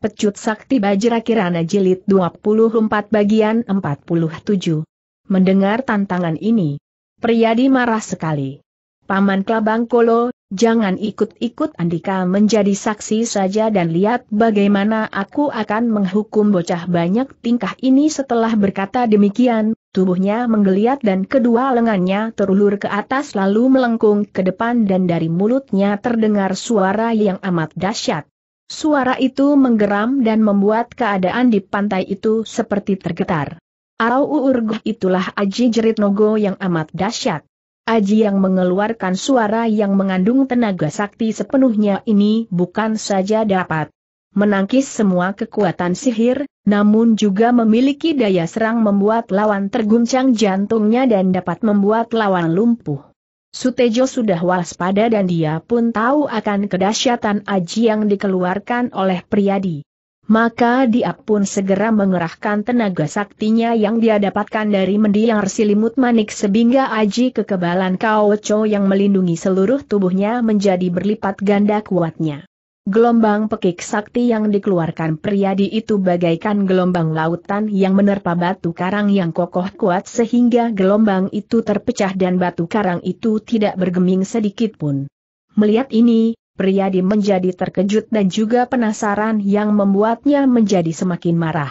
Pecut Sakti Bajra Kirana Jilid 24 bagian 47. Mendengar tantangan ini, Priyadi marah sekali. Paman Kelabang Kolo, jangan ikut-ikut Andika menjadi saksi saja dan lihat bagaimana aku akan menghukum bocah banyak tingkah ini setelah berkata demikian, tubuhnya menggeliat dan kedua lengannya terulur ke atas lalu melengkung ke depan dan dari mulutnya terdengar suara yang amat dahsyat. Suara itu menggeram dan membuat keadaan di pantai itu seperti tergetar. Arau uurguk itulah Aji Jerit Nogo yang amat dahsyat. Aji yang mengeluarkan suara yang mengandung tenaga sakti sepenuhnya ini bukan saja dapat menangkis semua kekuatan sihir, namun juga memiliki daya serang membuat lawan terguncang jantungnya dan dapat membuat lawan lumpuh. Sutejo sudah waspada dan dia pun tahu akan kedahsyatan aji yang dikeluarkan oleh Priadi. Maka dia pun segera mengerahkan tenaga saktinya yang dia dapatkan dari mendiang silimut manik sehingga aji kekebalan Cao yang melindungi seluruh tubuhnya menjadi berlipat ganda kuatnya. Gelombang pekik sakti yang dikeluarkan Priadi itu bagaikan gelombang lautan yang menerpa batu karang yang kokoh kuat sehingga gelombang itu terpecah dan batu karang itu tidak bergeming sedikit pun. Melihat ini, Priadi menjadi terkejut dan juga penasaran yang membuatnya menjadi semakin marah.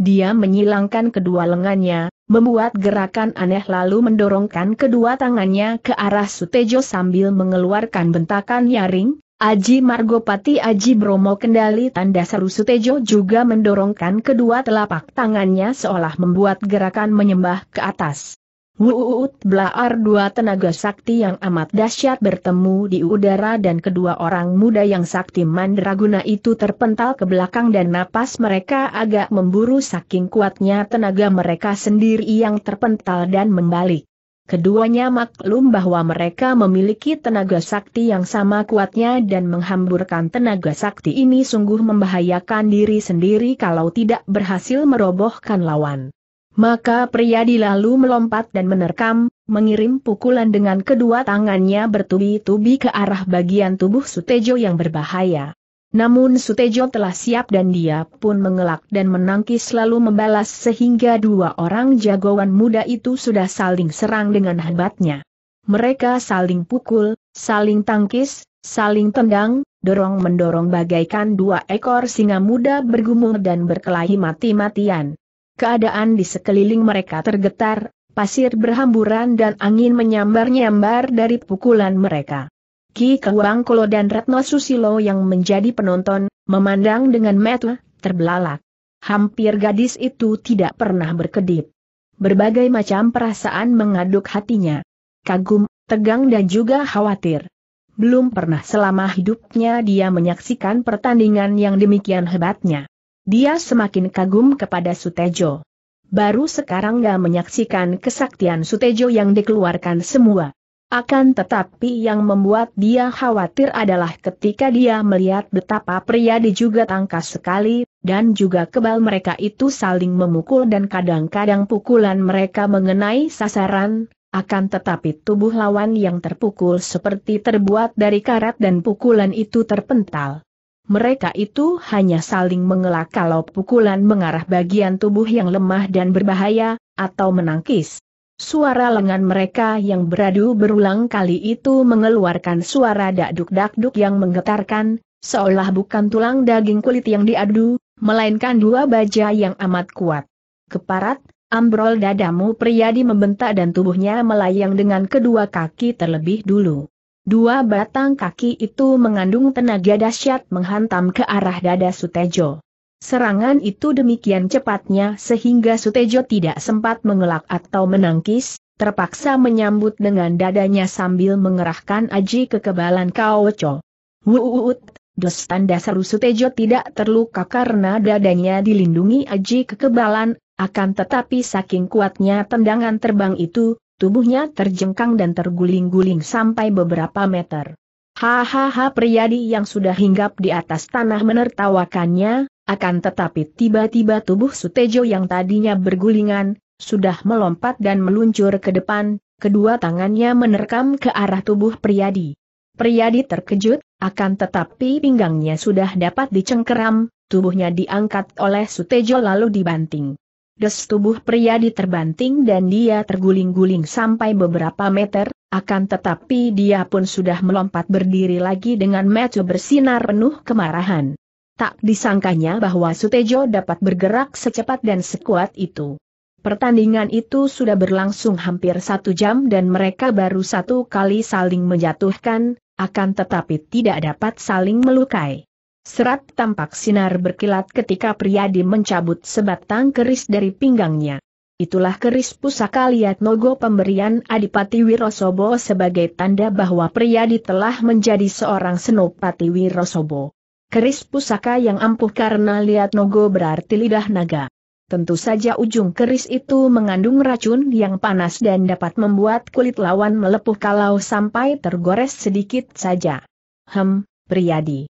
Dia menyilangkan kedua lengannya, membuat gerakan aneh lalu mendorongkan kedua tangannya ke arah Sutejo sambil mengeluarkan bentakan nyaring, Aji Margopati Aji Bromo kendali tanda seru Sutejo juga mendorongkan kedua telapak tangannya seolah membuat gerakan menyembah ke atas. Wuut Blaar dua tenaga sakti yang amat dahsyat bertemu di udara dan kedua orang muda yang sakti mandraguna itu terpental ke belakang dan napas mereka agak memburu saking kuatnya tenaga mereka sendiri yang terpental dan membalik. Keduanya maklum bahwa mereka memiliki tenaga sakti yang sama kuatnya dan menghamburkan tenaga sakti ini sungguh membahayakan diri sendiri kalau tidak berhasil merobohkan lawan. Maka pria lalu melompat dan menerkam, mengirim pukulan dengan kedua tangannya bertubi-tubi ke arah bagian tubuh Sutejo yang berbahaya. Namun Sutejo telah siap dan dia pun mengelak dan menangkis lalu membalas sehingga dua orang jagoan muda itu sudah saling serang dengan hebatnya. Mereka saling pukul, saling tangkis, saling tendang, dorong-mendorong bagaikan dua ekor singa muda bergumul dan berkelahi mati-matian. Keadaan di sekeliling mereka tergetar, pasir berhamburan dan angin menyambar-nyambar dari pukulan mereka. Ki Kewang Kolo dan Retno Susilo yang menjadi penonton, memandang dengan metu, terbelalak. Hampir gadis itu tidak pernah berkedip. Berbagai macam perasaan mengaduk hatinya. Kagum, tegang dan juga khawatir. Belum pernah selama hidupnya dia menyaksikan pertandingan yang demikian hebatnya. Dia semakin kagum kepada Sutejo. Baru sekarang dia menyaksikan kesaktian Sutejo yang dikeluarkan semua. Akan tetapi yang membuat dia khawatir adalah ketika dia melihat betapa pria juga tangkas sekali, dan juga kebal mereka itu saling memukul dan kadang-kadang pukulan mereka mengenai sasaran, akan tetapi tubuh lawan yang terpukul seperti terbuat dari karat dan pukulan itu terpental. Mereka itu hanya saling mengelak kalau pukulan mengarah bagian tubuh yang lemah dan berbahaya, atau menangkis. Suara lengan mereka yang beradu berulang kali itu mengeluarkan suara dakduk-dakduk yang menggetarkan, seolah bukan tulang daging kulit yang diadu, melainkan dua baja yang amat kuat. Keparat, ambrol dadamu Priyadi membentak dan tubuhnya melayang dengan kedua kaki terlebih dulu. Dua batang kaki itu mengandung tenaga dahsyat menghantam ke arah dada Sutejo. Serangan itu demikian cepatnya sehingga Sutejo tidak sempat mengelak atau menangkis, terpaksa menyambut dengan dadanya sambil mengerahkan aji kekebalan Kaoco. Wuut, dos tanda seru Sutejo tidak terluka karena dadanya dilindungi aji kekebalan, akan tetapi saking kuatnya tendangan terbang itu, tubuhnya terjengkang dan terguling-guling sampai beberapa meter. Hahaha priyadi yang sudah hinggap di atas tanah menertawakannya, akan tetapi tiba-tiba tubuh Sutejo yang tadinya bergulingan, sudah melompat dan meluncur ke depan, kedua tangannya menerkam ke arah tubuh Priyadi. Priyadi terkejut, akan tetapi pinggangnya sudah dapat dicengkeram, tubuhnya diangkat oleh Sutejo lalu dibanting. Des tubuh Priyadi terbanting dan dia terguling-guling sampai beberapa meter, akan tetapi dia pun sudah melompat berdiri lagi dengan mata bersinar penuh kemarahan tak disangkanya bahwa Sutejo dapat bergerak secepat dan sekuat itu. Pertandingan itu sudah berlangsung hampir satu jam dan mereka baru satu kali saling menjatuhkan, akan tetapi tidak dapat saling melukai. Serat tampak sinar berkilat ketika Priyadi mencabut sebatang keris dari pinggangnya. Itulah keris pusaka liat nogo pemberian Adipati Wirosobo sebagai tanda bahwa Priyadi telah menjadi seorang senopati Wirosobo. Keris pusaka yang ampuh karena lihat nogo berarti lidah naga. Tentu saja ujung keris itu mengandung racun yang panas dan dapat membuat kulit lawan melepuh kalau sampai tergores sedikit saja. Hem, Priyadi.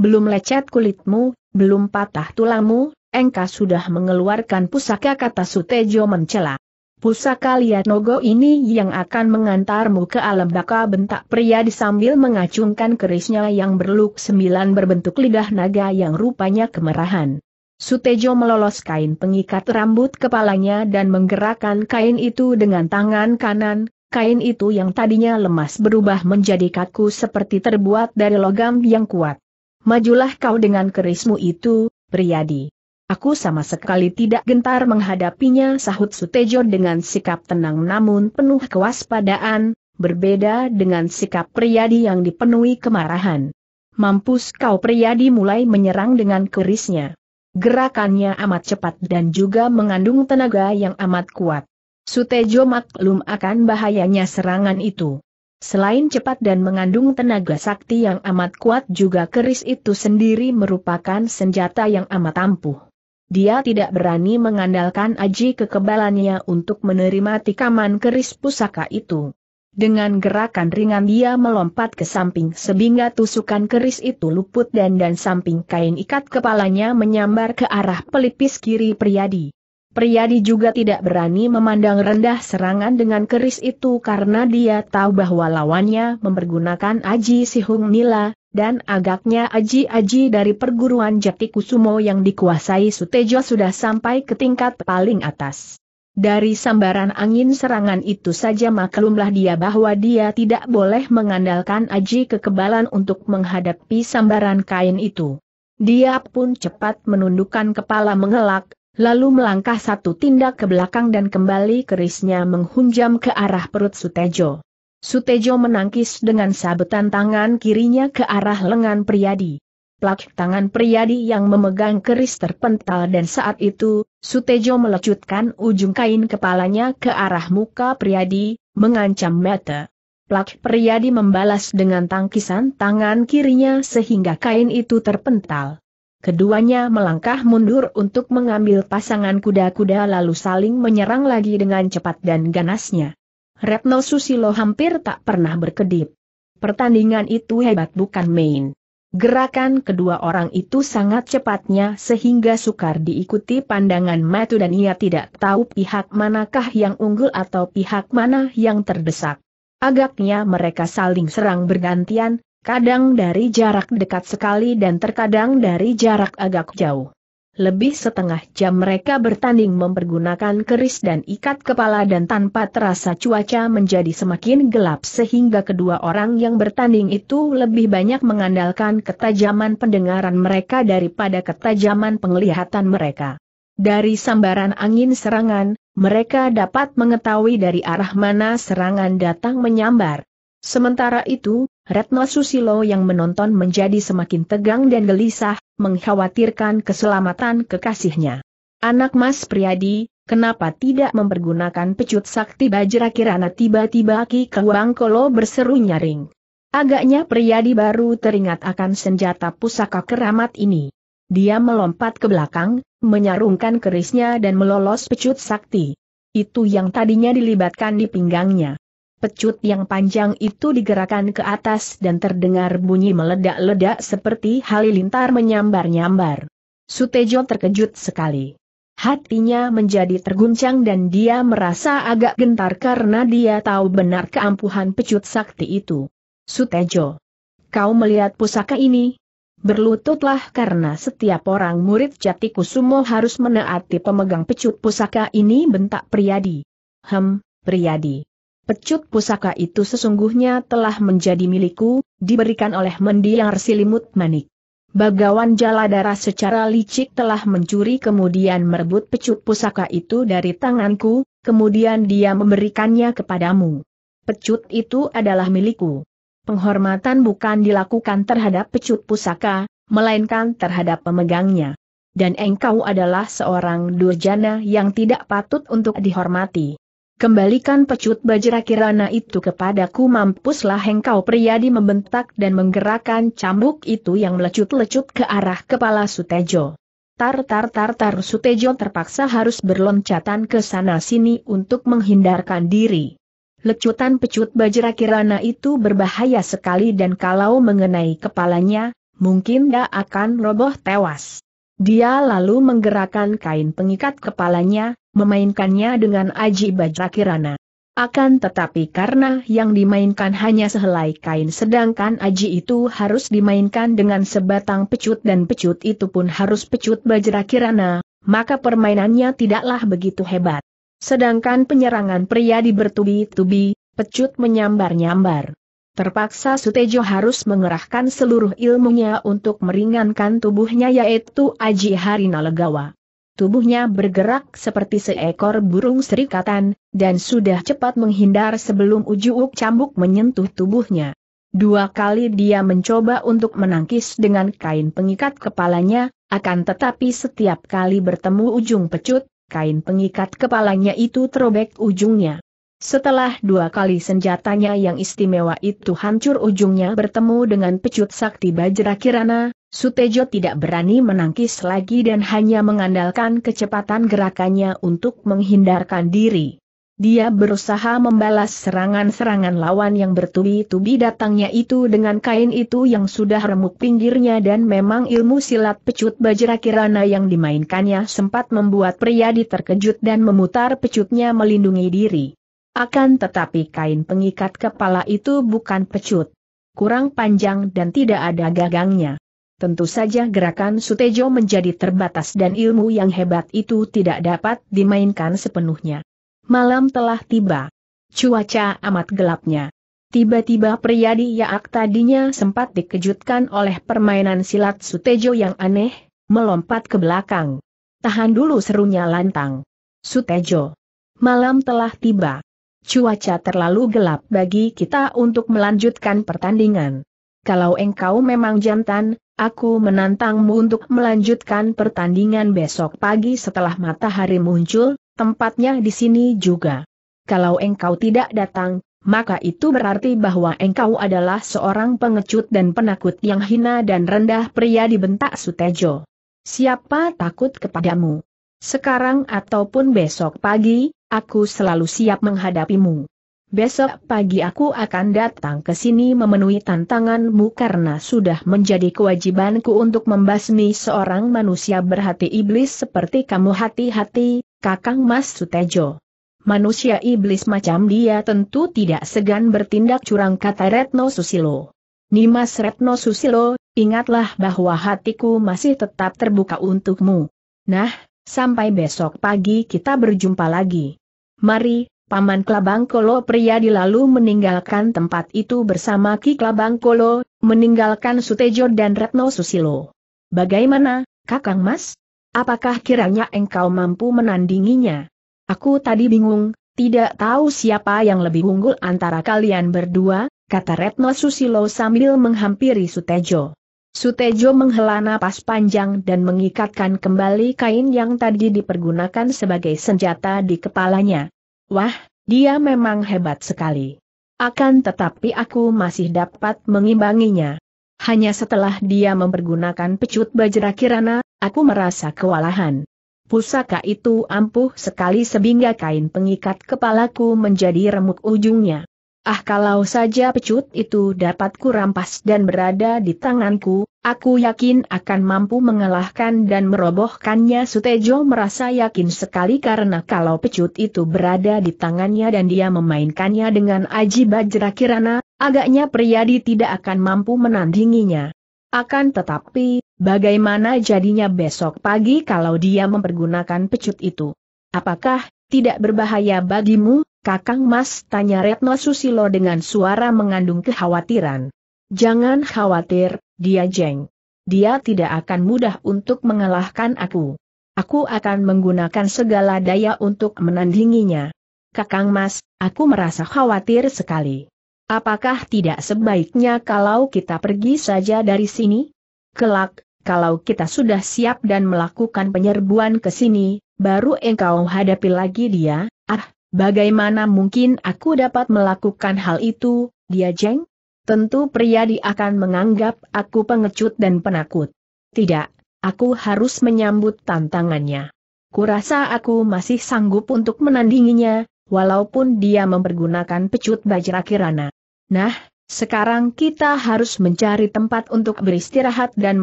Belum lecet kulitmu, belum patah tulangmu, engkau sudah mengeluarkan pusaka kata Sutejo mencela. Pusaka Nogo ini yang akan mengantarmu ke alam baka bentak pria disambil mengacungkan kerisnya yang berluk sembilan berbentuk lidah naga yang rupanya kemerahan. Sutejo melolos kain pengikat rambut kepalanya dan menggerakkan kain itu dengan tangan kanan, kain itu yang tadinya lemas berubah menjadi kaku seperti terbuat dari logam yang kuat. Majulah kau dengan kerismu itu, Priyadi. Aku sama sekali tidak gentar menghadapinya sahut Sutejo dengan sikap tenang namun penuh kewaspadaan, berbeda dengan sikap Priyadi yang dipenuhi kemarahan. Mampus kau Priyadi mulai menyerang dengan kerisnya. Gerakannya amat cepat dan juga mengandung tenaga yang amat kuat. Sutejo maklum akan bahayanya serangan itu. Selain cepat dan mengandung tenaga sakti yang amat kuat juga keris itu sendiri merupakan senjata yang amat ampuh. Dia tidak berani mengandalkan aji kekebalannya untuk menerima tikaman keris pusaka itu. Dengan gerakan ringan dia melompat ke samping sehingga tusukan keris itu luput dan dan samping kain ikat kepalanya menyambar ke arah pelipis kiri Priyadi. Priyadi juga tidak berani memandang rendah serangan dengan keris itu karena dia tahu bahwa lawannya mempergunakan Aji Sihung Nila, dan agaknya aji-aji dari perguruan Jati Kusumo yang dikuasai Sutejo sudah sampai ke tingkat paling atas. Dari sambaran angin serangan itu saja maklumlah dia bahwa dia tidak boleh mengandalkan aji kekebalan untuk menghadapi sambaran kain itu. Dia pun cepat menundukkan kepala mengelak, lalu melangkah satu tindak ke belakang dan kembali kerisnya menghunjam ke arah perut Sutejo. Sutejo menangkis dengan sabetan tangan kirinya ke arah lengan priadi. Plak tangan priadi yang memegang keris terpental dan saat itu, Sutejo melecutkan ujung kain kepalanya ke arah muka priadi, mengancam mata. Plak priadi membalas dengan tangkisan tangan kirinya sehingga kain itu terpental. Keduanya melangkah mundur untuk mengambil pasangan kuda-kuda lalu saling menyerang lagi dengan cepat dan ganasnya. Retno Susilo hampir tak pernah berkedip. Pertandingan itu hebat bukan main. Gerakan kedua orang itu sangat cepatnya sehingga sukar diikuti pandangan Matu dan ia tidak tahu pihak manakah yang unggul atau pihak mana yang terdesak. Agaknya mereka saling serang bergantian, kadang dari jarak dekat sekali dan terkadang dari jarak agak jauh. Lebih setengah jam mereka bertanding mempergunakan keris dan ikat kepala dan tanpa terasa cuaca menjadi semakin gelap sehingga kedua orang yang bertanding itu lebih banyak mengandalkan ketajaman pendengaran mereka daripada ketajaman penglihatan mereka. Dari sambaran angin serangan, mereka dapat mengetahui dari arah mana serangan datang menyambar. Sementara itu, Retno Susilo yang menonton menjadi semakin tegang dan gelisah, mengkhawatirkan keselamatan kekasihnya. Anak Mas Priadi, kenapa tidak mempergunakan pecut sakti bajra kirana tiba-tiba Ki Kolo berseru nyaring. Agaknya Priadi baru teringat akan senjata pusaka keramat ini. Dia melompat ke belakang, menyarungkan kerisnya dan melolos pecut sakti. Itu yang tadinya dilibatkan di pinggangnya. Pecut yang panjang itu digerakkan ke atas dan terdengar bunyi meledak-ledak seperti halilintar menyambar-nyambar. Sutejo terkejut sekali. Hatinya menjadi terguncang dan dia merasa agak gentar karena dia tahu benar keampuhan pecut sakti itu. Sutejo. Kau melihat pusaka ini? Berlututlah karena setiap orang murid jatiku kusumo harus menaati pemegang pecut pusaka ini bentak Priyadi. Hem, Priyadi. Pecut pusaka itu sesungguhnya telah menjadi milikku, diberikan oleh mendiang silimut manik. Bagawan Jaladara secara licik telah mencuri kemudian merebut pecut pusaka itu dari tanganku, kemudian dia memberikannya kepadamu. Pecut itu adalah milikku. Penghormatan bukan dilakukan terhadap pecut pusaka, melainkan terhadap pemegangnya. Dan engkau adalah seorang durjana yang tidak patut untuk dihormati. Kembalikan pecut bajra kirana itu kepadaku mampuslah engkau priadi membentak dan menggerakkan cambuk itu yang melecut-lecut ke arah kepala Sutejo. Tar tar tar tar Sutejo terpaksa harus berloncatan ke sana sini untuk menghindarkan diri. Lecutan pecut bajra kirana itu berbahaya sekali dan kalau mengenai kepalanya, mungkin dia akan roboh tewas. Dia lalu menggerakkan kain pengikat kepalanya, memainkannya dengan aji bajrakirana. Akan tetapi karena yang dimainkan hanya sehelai kain sedangkan aji itu harus dimainkan dengan sebatang pecut dan pecut itu pun harus pecut bajrakirana, maka permainannya tidaklah begitu hebat. Sedangkan penyerangan pria di bertubi-tubi, pecut menyambar-nyambar. Terpaksa Sutejo harus mengerahkan seluruh ilmunya untuk meringankan tubuhnya yaitu Aji Harina Legawa. Tubuhnya bergerak seperti seekor burung serikatan, dan sudah cepat menghindar sebelum ujuk cambuk menyentuh tubuhnya. Dua kali dia mencoba untuk menangkis dengan kain pengikat kepalanya, akan tetapi setiap kali bertemu ujung pecut, kain pengikat kepalanya itu terobek ujungnya. Setelah dua kali senjatanya yang istimewa itu hancur ujungnya bertemu dengan pecut sakti Bajra Kirana, Sutejo tidak berani menangkis lagi dan hanya mengandalkan kecepatan gerakannya untuk menghindarkan diri. Dia berusaha membalas serangan-serangan lawan yang bertubi-tubi datangnya itu dengan kain itu yang sudah remuk pinggirnya dan memang ilmu silat pecut bajra kirana yang dimainkannya sempat membuat pria diterkejut dan memutar pecutnya melindungi diri. Akan tetapi kain pengikat kepala itu bukan pecut. Kurang panjang dan tidak ada gagangnya. Tentu saja gerakan Sutejo menjadi terbatas dan ilmu yang hebat itu tidak dapat dimainkan sepenuhnya. Malam telah tiba. Cuaca amat gelapnya. Tiba-tiba Priyadi Yaak tadinya sempat dikejutkan oleh permainan silat Sutejo yang aneh, melompat ke belakang. Tahan dulu serunya lantang. Sutejo. Malam telah tiba. Cuaca terlalu gelap bagi kita untuk melanjutkan pertandingan kalau engkau memang jantan, aku menantangmu untuk melanjutkan pertandingan besok pagi setelah matahari muncul, tempatnya di sini juga. Kalau engkau tidak datang, maka itu berarti bahwa engkau adalah seorang pengecut dan penakut yang hina dan rendah pria dibentak Sutejo. Siapa takut kepadamu? Sekarang ataupun besok pagi, aku selalu siap menghadapimu. Besok pagi aku akan datang ke sini memenuhi tantanganmu karena sudah menjadi kewajibanku untuk membasmi seorang manusia berhati iblis seperti kamu hati-hati, Kakang Mas Sutejo. Manusia iblis macam dia tentu tidak segan bertindak curang kata Retno Susilo. Nimas Retno Susilo, ingatlah bahwa hatiku masih tetap terbuka untukmu. Nah, sampai besok pagi kita berjumpa lagi. Mari, Paman Klabangkolo Priyadi lalu meninggalkan tempat itu bersama Ki Kolo, meninggalkan Sutejo dan Retno Susilo. Bagaimana, Kakang Mas? Apakah kiranya engkau mampu menandinginya? Aku tadi bingung, tidak tahu siapa yang lebih unggul antara kalian berdua, kata Retno Susilo sambil menghampiri Sutejo. Sutejo menghela napas panjang dan mengikatkan kembali kain yang tadi dipergunakan sebagai senjata di kepalanya. Wah, dia memang hebat sekali. Akan tetapi aku masih dapat mengimbanginya. Hanya setelah dia mempergunakan pecut bajra kirana, aku merasa kewalahan. Pusaka itu ampuh sekali sehingga kain pengikat kepalaku menjadi remuk ujungnya. Ah kalau saja pecut itu dapat kurampas dan berada di tanganku, Aku yakin akan mampu mengalahkan dan merobohkannya Sutejo merasa yakin sekali karena kalau pecut itu berada di tangannya dan dia memainkannya dengan aji Bajra Kirana, agaknya Priyadi tidak akan mampu menandinginya. Akan tetapi, bagaimana jadinya besok pagi kalau dia mempergunakan pecut itu? Apakah tidak berbahaya bagimu, Kakang Mas? Tanya Retno Susilo dengan suara mengandung kekhawatiran. Jangan khawatir, dia jeng. Dia tidak akan mudah untuk mengalahkan aku. Aku akan menggunakan segala daya untuk menandinginya. Kakang Mas, aku merasa khawatir sekali. Apakah tidak sebaiknya kalau kita pergi saja dari sini? Kelak, kalau kita sudah siap dan melakukan penyerbuan ke sini, baru engkau hadapi lagi dia, ah, Bagaimana mungkin aku dapat melakukan hal itu, dia jeng? Tentu pria akan menganggap aku pengecut dan penakut. Tidak, aku harus menyambut tantangannya. Kurasa aku masih sanggup untuk menandinginya, walaupun dia mempergunakan pecut bajra kirana. Nah, sekarang kita harus mencari tempat untuk beristirahat dan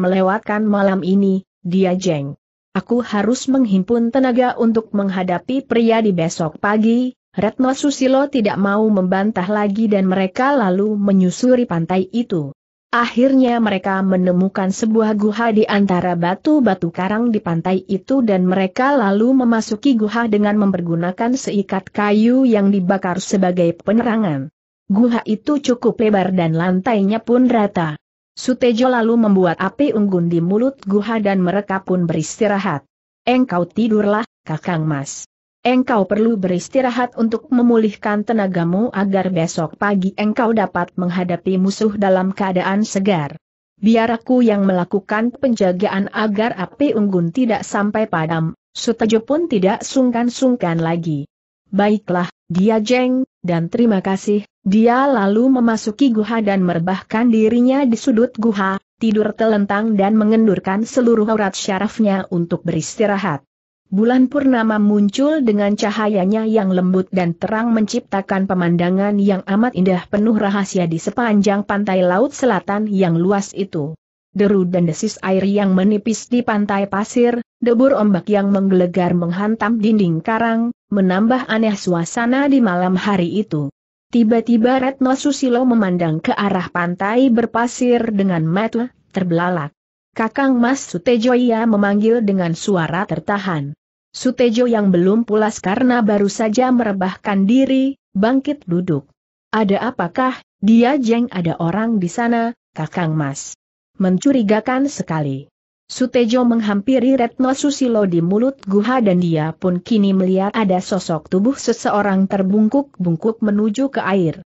melewatkan malam ini, dia jeng. Aku harus menghimpun tenaga untuk menghadapi pria di besok pagi, Retno Susilo tidak mau membantah lagi dan mereka lalu menyusuri pantai itu. Akhirnya mereka menemukan sebuah guha di antara batu-batu karang di pantai itu dan mereka lalu memasuki guha dengan mempergunakan seikat kayu yang dibakar sebagai penerangan. Guha itu cukup lebar dan lantainya pun rata. Sutejo lalu membuat api unggun di mulut guha dan mereka pun beristirahat. Engkau tidurlah, kakang mas. Engkau perlu beristirahat untuk memulihkan tenagamu agar besok pagi engkau dapat menghadapi musuh dalam keadaan segar. Biar aku yang melakukan penjagaan agar api unggun tidak sampai padam, Sutejo pun tidak sungkan-sungkan lagi. Baiklah, dia jeng, dan terima kasih, dia lalu memasuki guha dan merebahkan dirinya di sudut guha, tidur telentang dan mengendurkan seluruh aurat syarafnya untuk beristirahat. Bulan purnama muncul dengan cahayanya yang lembut dan terang menciptakan pemandangan yang amat indah penuh rahasia di sepanjang pantai laut selatan yang luas itu. Deru dan desis air yang menipis di pantai pasir, debur ombak yang menggelegar menghantam dinding karang, menambah aneh suasana di malam hari itu. Tiba-tiba Retno Susilo memandang ke arah pantai berpasir dengan mata terbelalak. Kakang Mas Sutejoya memanggil dengan suara tertahan. Sutejo yang belum pulas karena baru saja merebahkan diri, bangkit duduk. Ada apakah, dia jeng ada orang di sana, kakang mas. Mencurigakan sekali. Sutejo menghampiri Retno Susilo di mulut guha dan dia pun kini melihat ada sosok tubuh seseorang terbungkuk-bungkuk menuju ke air.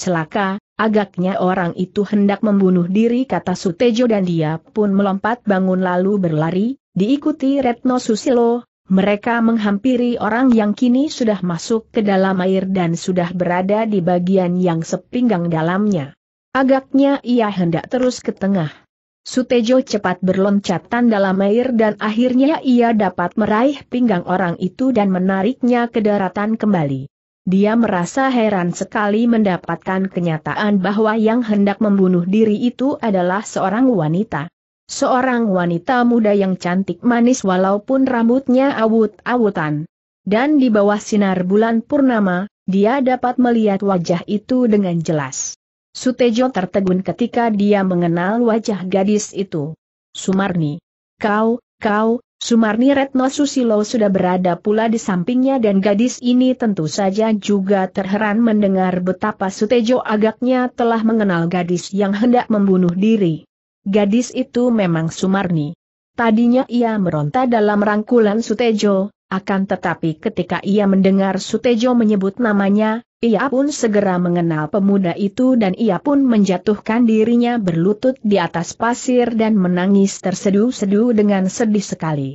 Celaka, agaknya orang itu hendak membunuh diri kata Sutejo dan dia pun melompat bangun lalu berlari, diikuti Retno Susilo, mereka menghampiri orang yang kini sudah masuk ke dalam air dan sudah berada di bagian yang sepinggang dalamnya. Agaknya ia hendak terus ke tengah. Sutejo cepat berloncatan dalam air dan akhirnya ia dapat meraih pinggang orang itu dan menariknya ke daratan kembali. Dia merasa heran sekali mendapatkan kenyataan bahwa yang hendak membunuh diri itu adalah seorang wanita. Seorang wanita muda yang cantik manis walaupun rambutnya awut-awutan. Dan di bawah sinar bulan purnama, dia dapat melihat wajah itu dengan jelas. Sutejo tertegun ketika dia mengenal wajah gadis itu. Sumarni. Kau, kau, Sumarni Retno Susilo sudah berada pula di sampingnya dan gadis ini tentu saja juga terheran mendengar betapa Sutejo agaknya telah mengenal gadis yang hendak membunuh diri. Gadis itu memang Sumarni. Tadinya ia meronta dalam rangkulan Sutejo, akan tetapi ketika ia mendengar Sutejo menyebut namanya, ia pun segera mengenal pemuda itu dan ia pun menjatuhkan dirinya berlutut di atas pasir dan menangis terseduh-seduh dengan sedih sekali.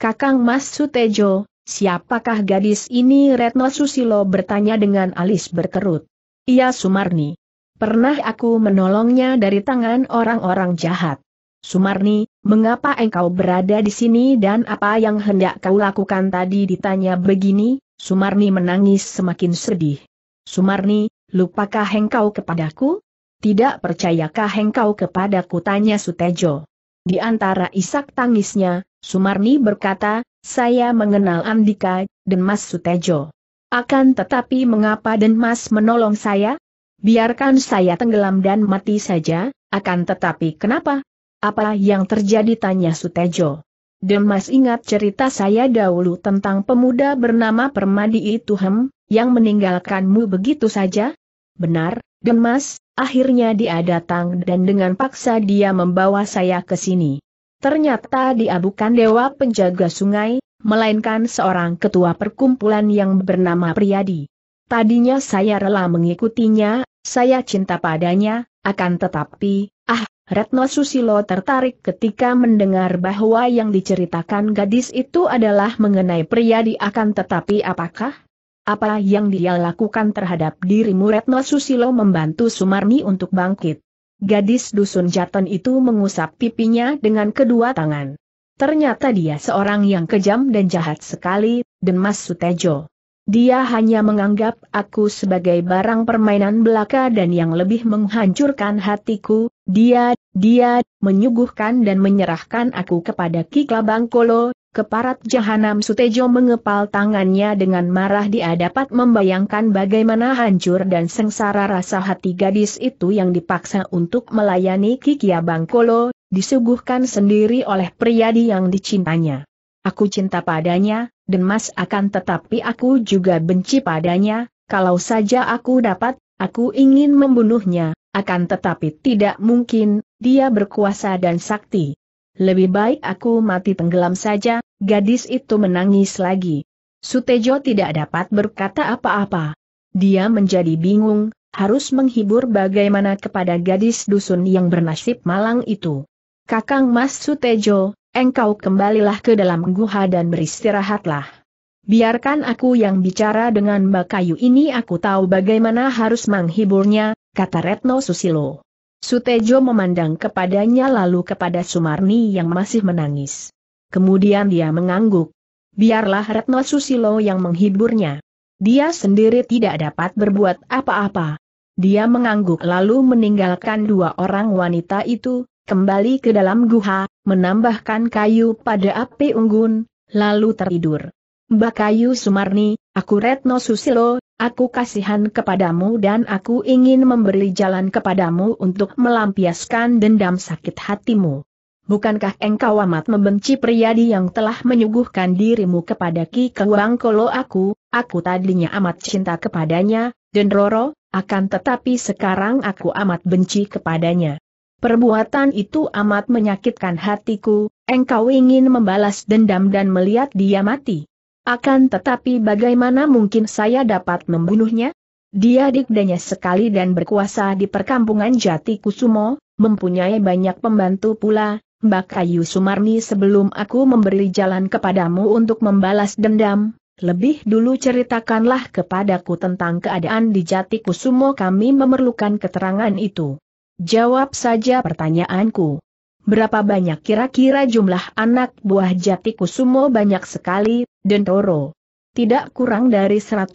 Kakang Mas Sutejo, siapakah gadis ini Retno Susilo bertanya dengan alis berkerut. Ia Sumarni. Pernah aku menolongnya dari tangan orang-orang jahat. Sumarni, mengapa engkau berada di sini dan apa yang hendak kau lakukan tadi ditanya begini, Sumarni menangis semakin sedih. Sumarni, lupakah engkau kepadaku? Tidak percayakah engkau kepadaku tanya Sutejo. Di antara isak tangisnya, Sumarni berkata, saya mengenal Andika, dan Mas Sutejo. Akan tetapi mengapa Denmas menolong saya? Biarkan saya tenggelam dan mati saja, akan tetapi kenapa? Apa yang terjadi tanya Sutejo. Demas ingat cerita saya dahulu tentang pemuda bernama Permadi itu hem, yang meninggalkanmu begitu saja? Benar, Demas, akhirnya dia datang dan dengan paksa dia membawa saya ke sini. Ternyata dia bukan dewa penjaga sungai, melainkan seorang ketua perkumpulan yang bernama Priyadi. Tadinya saya rela mengikutinya, saya cinta padanya, akan tetapi, ah, Retno Susilo tertarik ketika mendengar bahwa yang diceritakan gadis itu adalah mengenai pria di akan tetapi apakah? Apa yang dia lakukan terhadap dirimu Retno Susilo membantu Sumarni untuk bangkit. Gadis dusun Jaten itu mengusap pipinya dengan kedua tangan. Ternyata dia seorang yang kejam dan jahat sekali, dan Mas Sutejo. Dia hanya menganggap aku sebagai barang permainan belaka dan yang lebih menghancurkan hatiku, dia, dia, menyuguhkan dan menyerahkan aku kepada Kikla Bangkolo, keparat jahanam Sutejo mengepal tangannya dengan marah dia dapat membayangkan bagaimana hancur dan sengsara rasa hati gadis itu yang dipaksa untuk melayani Kikia Bangkolo, disuguhkan sendiri oleh pria yang dicintanya. Aku cinta padanya, dan Mas akan tetapi aku juga benci padanya, kalau saja aku dapat, aku ingin membunuhnya, akan tetapi tidak mungkin, dia berkuasa dan sakti. Lebih baik aku mati tenggelam saja, gadis itu menangis lagi. Sutejo tidak dapat berkata apa-apa. Dia menjadi bingung, harus menghibur bagaimana kepada gadis dusun yang bernasib malang itu. Kakang Mas Sutejo, engkau kembalilah ke dalam guha dan beristirahatlah. Biarkan aku yang bicara dengan makayu ini aku tahu bagaimana harus menghiburnya, kata Retno Susilo. Sutejo memandang kepadanya lalu kepada Sumarni yang masih menangis. Kemudian dia mengangguk. Biarlah Retno Susilo yang menghiburnya. Dia sendiri tidak dapat berbuat apa-apa. Dia mengangguk lalu meninggalkan dua orang wanita itu, kembali ke dalam guha, menambahkan kayu pada api unggun, lalu tertidur. Mbak Kayu Sumarni, aku Retno Susilo, aku kasihan kepadamu dan aku ingin memberi jalan kepadamu untuk melampiaskan dendam sakit hatimu. Bukankah engkau amat membenci priadi yang telah menyuguhkan dirimu kepada Ki Kewang Kolo aku, aku tadinya amat cinta kepadanya, dan Roro, akan tetapi sekarang aku amat benci kepadanya. Perbuatan itu amat menyakitkan hatiku, engkau ingin membalas dendam dan melihat dia mati. Akan tetapi bagaimana mungkin saya dapat membunuhnya? Dia dikdanya sekali dan berkuasa di perkampungan Jati Kusumo, mempunyai banyak pembantu pula, Mbak Ayu Sumarni sebelum aku memberi jalan kepadamu untuk membalas dendam, lebih dulu ceritakanlah kepadaku tentang keadaan di Jati Kusumo kami memerlukan keterangan itu. Jawab saja pertanyaanku. Berapa banyak kira-kira jumlah anak buah jati kusumo banyak sekali, Dentoro? Tidak kurang dari 150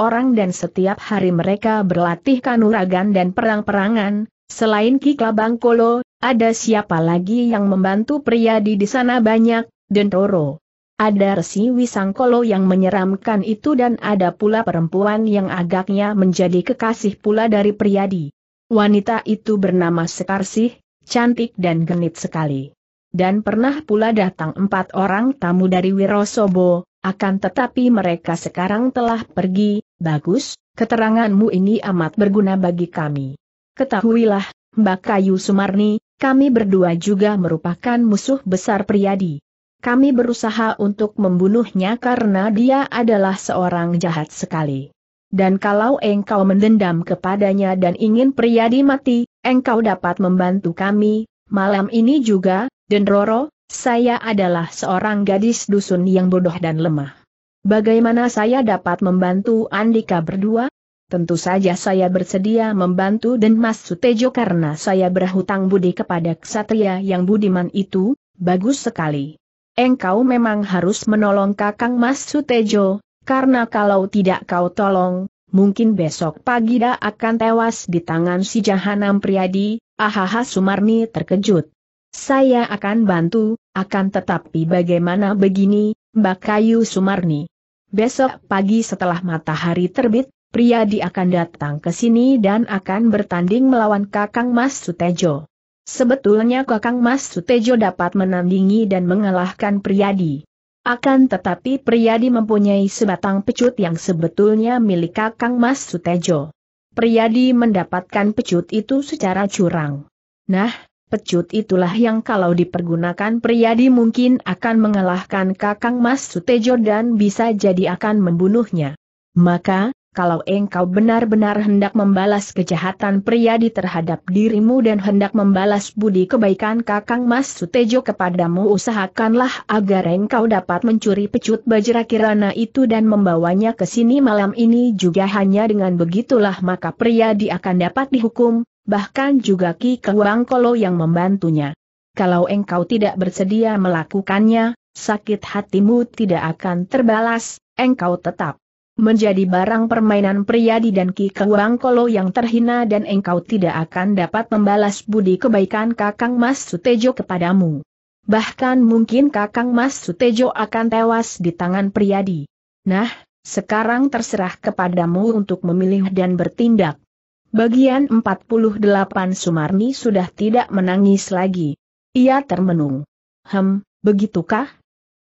orang dan setiap hari mereka berlatih kanuragan dan perang-perangan, selain Kikla Bangkolo, ada siapa lagi yang membantu pria di sana banyak, Dentoro? Ada Resi Wisangkolo yang menyeramkan itu dan ada pula perempuan yang agaknya menjadi kekasih pula dari Priyadi. Wanita itu bernama Sekarsih, cantik dan genit sekali. Dan pernah pula datang empat orang tamu dari Wirosobo, akan tetapi mereka sekarang telah pergi, bagus, keteranganmu ini amat berguna bagi kami. Ketahuilah, Mbak Kayu Sumarni, kami berdua juga merupakan musuh besar Priyadi. Kami berusaha untuk membunuhnya karena dia adalah seorang jahat sekali. Dan kalau engkau mendendam kepadanya dan ingin Priadi mati, engkau dapat membantu kami, malam ini juga, Dendroro, saya adalah seorang gadis dusun yang bodoh dan lemah. Bagaimana saya dapat membantu Andika berdua? Tentu saja saya bersedia membantu dan Mas Sutejo karena saya berhutang budi kepada ksatria yang budiman itu, bagus sekali. Engkau memang harus menolong kakang Mas Sutejo, karena kalau tidak kau tolong, mungkin besok pagi dia akan tewas di tangan si Jahanam Priadi, ahaha Sumarni terkejut. Saya akan bantu, akan tetapi bagaimana begini, Mbak Kayu Sumarni. Besok pagi setelah matahari terbit, Priadi akan datang ke sini dan akan bertanding melawan Kakang Mas Sutejo. Sebetulnya Kakang Mas Sutejo dapat menandingi dan mengalahkan Priadi. Akan tetapi Priyadi mempunyai sebatang pecut yang sebetulnya milik Kakang Mas Sutejo. Priyadi mendapatkan pecut itu secara curang. Nah, pecut itulah yang kalau dipergunakan Priyadi mungkin akan mengalahkan Kakang Mas Sutejo dan bisa jadi akan membunuhnya. Maka, kalau engkau benar-benar hendak membalas kejahatan pria di terhadap dirimu dan hendak membalas budi kebaikan Kakang Mas Sutejo kepadamu usahakanlah agar engkau dapat mencuri pecut bajra kirana itu dan membawanya ke sini malam ini juga hanya dengan begitulah maka pria di akan dapat dihukum, bahkan juga Ki Kolo yang membantunya. Kalau engkau tidak bersedia melakukannya, sakit hatimu tidak akan terbalas, engkau tetap menjadi barang permainan di dan Ki Kewangkolo Kolo yang terhina dan engkau tidak akan dapat membalas budi kebaikan Kakang Mas Sutejo kepadamu. Bahkan mungkin Kakang Mas Sutejo akan tewas di tangan priadi. Nah, sekarang terserah kepadamu untuk memilih dan bertindak. Bagian 48 Sumarni sudah tidak menangis lagi. Ia termenung. Hem, begitukah?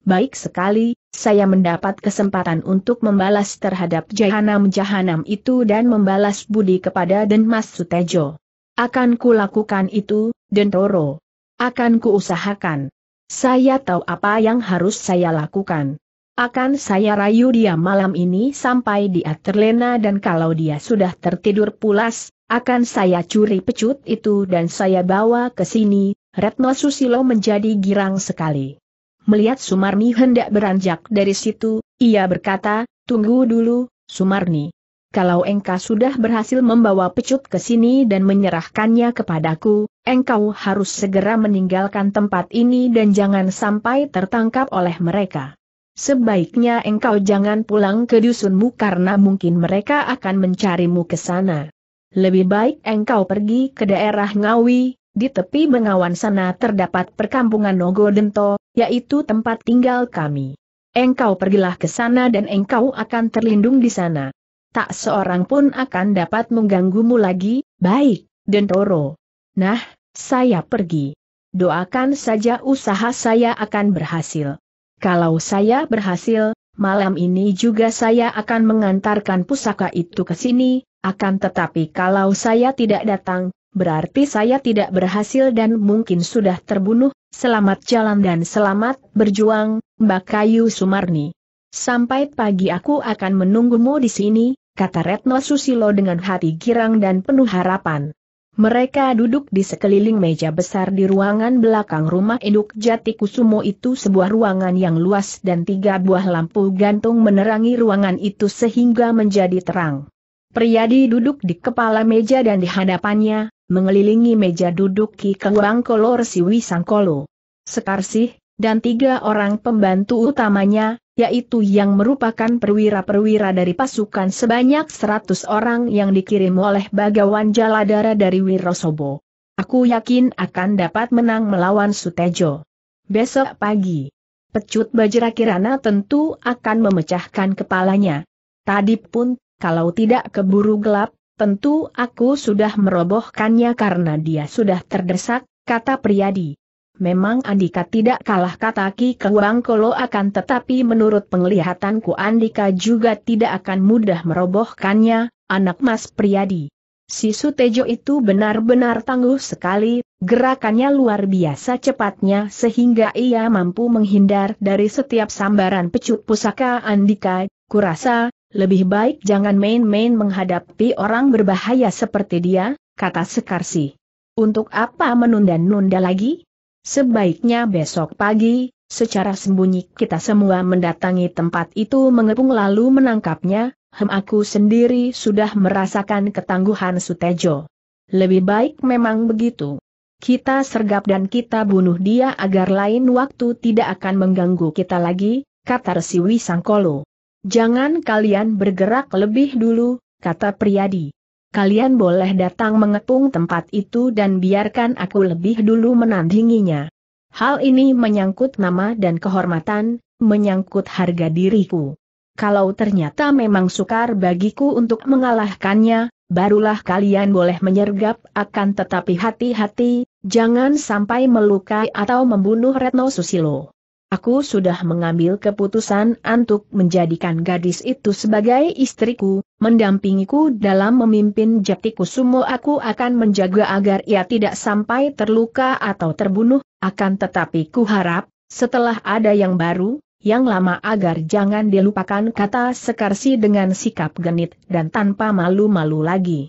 baik sekali, saya mendapat kesempatan untuk membalas terhadap jahanam-jahanam itu dan membalas budi kepada Denmas Sutejo. Akan kulakukan itu, Dentoro. Akan kuusahakan. Saya tahu apa yang harus saya lakukan. Akan saya rayu dia malam ini sampai dia terlena dan kalau dia sudah tertidur pulas, akan saya curi pecut itu dan saya bawa ke sini, Retno Susilo menjadi girang sekali. Melihat Sumarni hendak beranjak dari situ, ia berkata, tunggu dulu, Sumarni. Kalau engkau sudah berhasil membawa pecut ke sini dan menyerahkannya kepadaku, engkau harus segera meninggalkan tempat ini dan jangan sampai tertangkap oleh mereka. Sebaiknya engkau jangan pulang ke dusunmu karena mungkin mereka akan mencarimu ke sana. Lebih baik engkau pergi ke daerah Ngawi, di tepi bengawan sana terdapat perkampungan Nogodento, yaitu tempat tinggal kami. Engkau pergilah ke sana dan engkau akan terlindung di sana. Tak seorang pun akan dapat mengganggumu lagi, baik, Dentoro. Nah, saya pergi. Doakan saja usaha saya akan berhasil. Kalau saya berhasil, malam ini juga saya akan mengantarkan pusaka itu ke sini, akan tetapi kalau saya tidak datang, berarti saya tidak berhasil dan mungkin sudah terbunuh, selamat jalan dan selamat berjuang, Mbak Kayu Sumarni. Sampai pagi aku akan menunggumu di sini, kata Retno Susilo dengan hati girang dan penuh harapan. Mereka duduk di sekeliling meja besar di ruangan belakang rumah induk Jati Kusumo itu sebuah ruangan yang luas dan tiga buah lampu gantung menerangi ruangan itu sehingga menjadi terang. Priyadi duduk di kepala meja dan di hadapannya, mengelilingi meja duduk Ki Kewang Kolor Siwi Sangkolo. sih dan tiga orang pembantu utamanya, yaitu yang merupakan perwira-perwira dari pasukan sebanyak 100 orang yang dikirim oleh Bagawan Jaladara dari Wirosobo. Aku yakin akan dapat menang melawan Sutejo. Besok pagi, pecut Bajra Kirana tentu akan memecahkan kepalanya. Tadi pun, kalau tidak keburu gelap, Tentu aku sudah merobohkannya karena dia sudah terdesak, kata Priyadi. Memang Andika tidak kalah kata Ki Kewangkolo akan tetapi menurut penglihatanku Andika juga tidak akan mudah merobohkannya, anak Mas Priyadi. Si Sutejo itu benar-benar tangguh sekali, gerakannya luar biasa cepatnya sehingga ia mampu menghindar dari setiap sambaran pecut pusaka Andika, kurasa, lebih baik jangan main-main menghadapi orang berbahaya seperti dia, kata Sekarsi. Untuk apa menunda-nunda lagi? Sebaiknya besok pagi, secara sembunyi kita semua mendatangi tempat itu mengepung lalu menangkapnya, hem aku sendiri sudah merasakan ketangguhan Sutejo. Lebih baik memang begitu. Kita sergap dan kita bunuh dia agar lain waktu tidak akan mengganggu kita lagi, kata Resiwi Sangkolo. Jangan kalian bergerak lebih dulu, kata Priyadi. Kalian boleh datang mengepung tempat itu dan biarkan aku lebih dulu menandinginya. Hal ini menyangkut nama dan kehormatan, menyangkut harga diriku. Kalau ternyata memang sukar bagiku untuk mengalahkannya, barulah kalian boleh menyergap akan tetapi hati-hati, jangan sampai melukai atau membunuh Retno Susilo. Aku sudah mengambil keputusan untuk menjadikan gadis itu sebagai istriku, mendampingiku dalam memimpin jati kusumo aku akan menjaga agar ia tidak sampai terluka atau terbunuh, akan tetapi ku harap, setelah ada yang baru, yang lama agar jangan dilupakan kata sekarsi dengan sikap genit dan tanpa malu-malu lagi.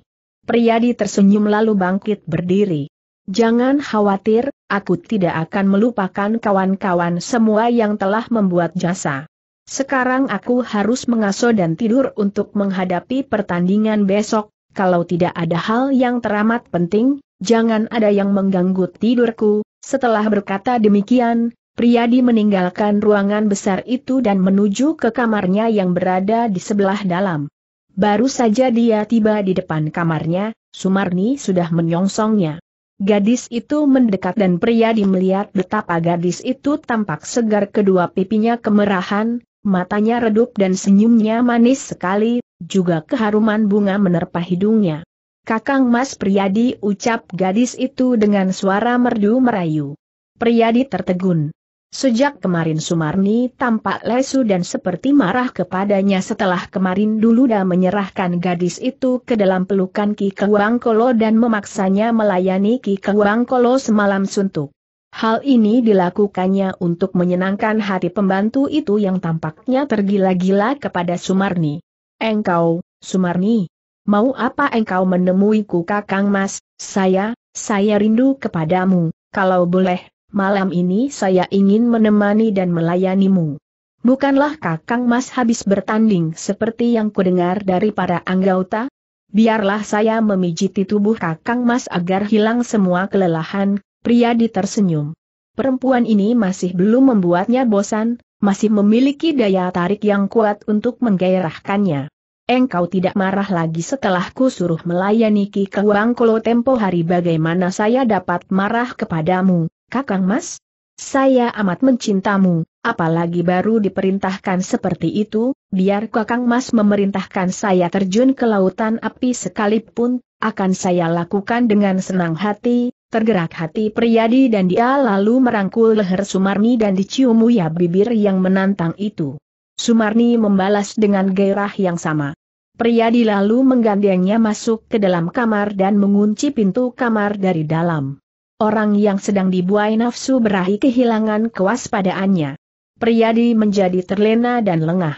Priadi tersenyum lalu bangkit berdiri. Jangan khawatir, aku tidak akan melupakan kawan-kawan semua yang telah membuat jasa. Sekarang aku harus mengasuh dan tidur untuk menghadapi pertandingan besok, kalau tidak ada hal yang teramat penting, jangan ada yang mengganggu tidurku. Setelah berkata demikian, Priyadi meninggalkan ruangan besar itu dan menuju ke kamarnya yang berada di sebelah dalam. Baru saja dia tiba di depan kamarnya, Sumarni sudah menyongsongnya. Gadis itu mendekat dan di melihat betapa gadis itu tampak segar kedua pipinya kemerahan, matanya redup dan senyumnya manis sekali, juga keharuman bunga menerpa hidungnya. Kakang Mas Priyadi ucap gadis itu dengan suara merdu merayu. Priyadi tertegun. Sejak kemarin Sumarni tampak lesu dan seperti marah kepadanya setelah kemarin dulu Duluda menyerahkan gadis itu ke dalam pelukan Ki Kewangkolo dan memaksanya melayani Ki Kewangkolo semalam suntuk. Hal ini dilakukannya untuk menyenangkan hati pembantu itu yang tampaknya tergila-gila kepada Sumarni. Engkau, Sumarni, mau apa engkau menemuiku kakang mas, saya, saya rindu kepadamu, kalau boleh, Malam ini saya ingin menemani dan melayanimu. Bukanlah Kakang Mas habis bertanding seperti yang kudengar dari para anggota? Biarlah saya memijiti tubuh Kakang Mas agar hilang semua kelelahan, pria tersenyum. Perempuan ini masih belum membuatnya bosan, masih memiliki daya tarik yang kuat untuk menggairahkannya. Engkau tidak marah lagi setelah ku suruh melayani Ki Kewang Kolo tempo hari bagaimana saya dapat marah kepadamu, Kakang Mas? Saya amat mencintamu, apalagi baru diperintahkan seperti itu, biar Kakang Mas memerintahkan saya terjun ke lautan api sekalipun, akan saya lakukan dengan senang hati, tergerak hati Priyadi dan dia lalu merangkul leher Sumarni dan dicium ya bibir yang menantang itu. Sumarni membalas dengan gairah yang sama. Priyadi lalu menggandengnya masuk ke dalam kamar dan mengunci pintu kamar dari dalam. Orang yang sedang dibuai nafsu berahi kehilangan kewaspadaannya. Priyadi menjadi terlena dan lengah.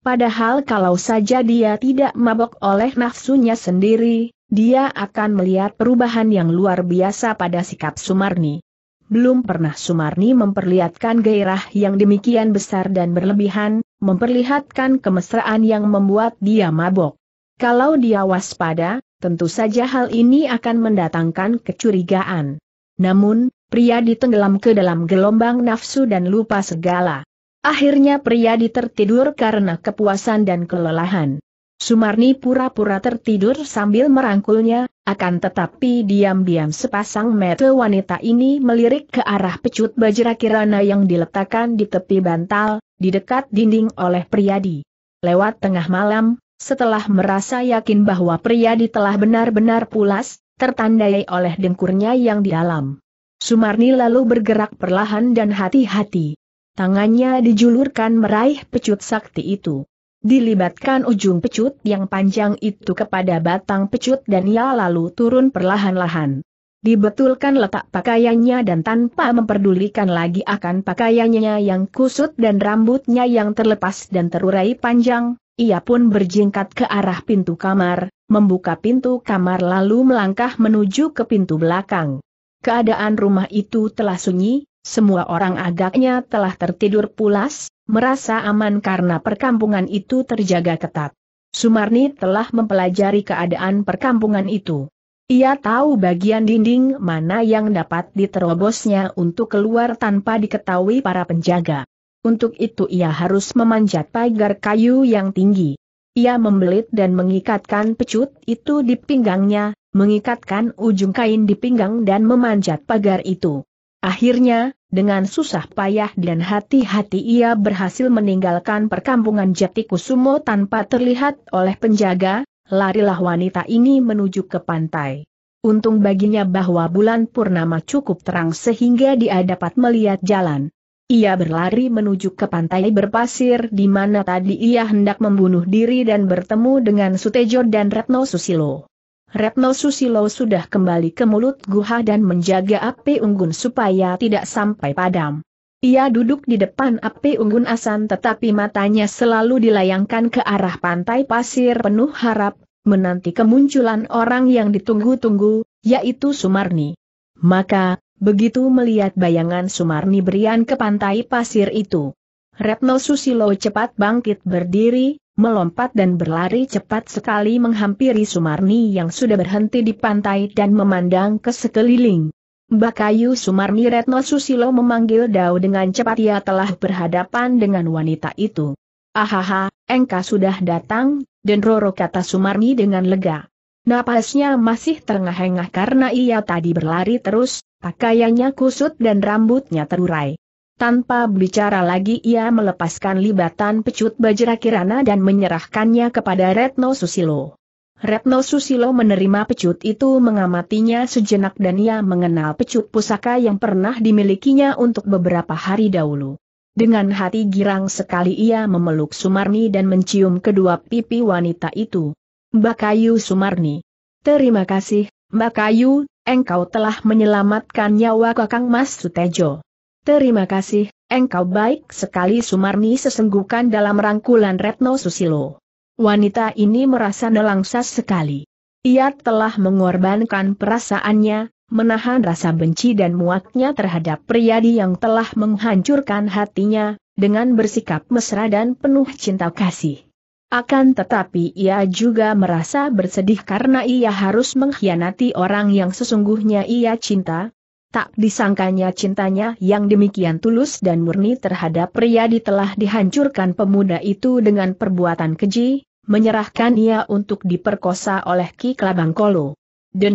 Padahal kalau saja dia tidak mabok oleh nafsunya sendiri, dia akan melihat perubahan yang luar biasa pada sikap Sumarni. Belum pernah Sumarni memperlihatkan gairah yang demikian besar dan berlebihan, memperlihatkan kemesraan yang membuat dia mabok. Kalau dia waspada, tentu saja hal ini akan mendatangkan kecurigaan. Namun, pria ditenggelam ke dalam gelombang nafsu dan lupa segala. Akhirnya pria ditertidur karena kepuasan dan kelelahan. Sumarni pura-pura tertidur sambil merangkulnya, akan tetapi diam-diam sepasang mata wanita ini melirik ke arah pecut bajra kirana yang diletakkan di tepi bantal, di dekat dinding oleh Priyadi. Lewat tengah malam, setelah merasa yakin bahwa Priyadi telah benar-benar pulas, tertandai oleh dengkurnya yang di dalam. Sumarni lalu bergerak perlahan dan hati-hati. Tangannya dijulurkan meraih pecut sakti itu. Dilibatkan ujung pecut yang panjang itu kepada batang pecut dan ia lalu turun perlahan-lahan. Dibetulkan letak pakaiannya dan tanpa memperdulikan lagi akan pakaiannya yang kusut dan rambutnya yang terlepas dan terurai panjang, ia pun berjingkat ke arah pintu kamar, membuka pintu kamar lalu melangkah menuju ke pintu belakang. Keadaan rumah itu telah sunyi, semua orang agaknya telah tertidur pulas, merasa aman karena perkampungan itu terjaga ketat. Sumarni telah mempelajari keadaan perkampungan itu. Ia tahu bagian dinding mana yang dapat diterobosnya untuk keluar tanpa diketahui para penjaga. Untuk itu ia harus memanjat pagar kayu yang tinggi. Ia membelit dan mengikatkan pecut itu di pinggangnya, mengikatkan ujung kain di pinggang dan memanjat pagar itu. Akhirnya, dengan susah payah dan hati-hati ia berhasil meninggalkan perkampungan Jatikusumo tanpa terlihat oleh penjaga, larilah wanita ini menuju ke pantai. Untung baginya bahwa bulan purnama cukup terang sehingga dia dapat melihat jalan. Ia berlari menuju ke pantai berpasir di mana tadi ia hendak membunuh diri dan bertemu dengan Sutejo dan Retno Susilo. Retno Susilo sudah kembali ke mulut guha dan menjaga api unggun supaya tidak sampai padam. Ia duduk di depan api unggun asan tetapi matanya selalu dilayangkan ke arah pantai pasir penuh harap, menanti kemunculan orang yang ditunggu-tunggu, yaitu Sumarni. Maka, begitu melihat bayangan Sumarni berian ke pantai pasir itu. Retno Susilo cepat bangkit berdiri, melompat dan berlari cepat sekali menghampiri Sumarni yang sudah berhenti di pantai dan memandang ke sekeliling. Bakayu Sumarni Retno Susilo memanggil Dao dengan cepat ia telah berhadapan dengan wanita itu. Ahaha, engkau sudah datang, dan Roro kata Sumarni dengan lega. Napasnya masih terengah-engah karena ia tadi berlari terus, Pakaiannya kusut dan rambutnya terurai. Tanpa bicara lagi ia melepaskan libatan pecut bajra kirana dan menyerahkannya kepada Retno Susilo. Retno Susilo menerima pecut itu mengamatinya sejenak dan ia mengenal pecut pusaka yang pernah dimilikinya untuk beberapa hari dahulu. Dengan hati girang sekali ia memeluk Sumarni dan mencium kedua pipi wanita itu. Mbak Kayu Sumarni. Terima kasih, Mbak Kayu, engkau telah menyelamatkan nyawa Kakang Mas Sutejo. Terima kasih, engkau baik sekali Sumarni sesenggukan dalam rangkulan Retno Susilo. Wanita ini merasa nelangsa sekali. Ia telah mengorbankan perasaannya, menahan rasa benci dan muaknya terhadap priadi yang telah menghancurkan hatinya, dengan bersikap mesra dan penuh cinta kasih. Akan tetapi ia juga merasa bersedih karena ia harus mengkhianati orang yang sesungguhnya ia cinta. Tak disangkanya cintanya yang demikian tulus dan murni terhadap pria telah dihancurkan pemuda itu dengan perbuatan keji, menyerahkan ia untuk diperkosa oleh Ki Klabangkolo.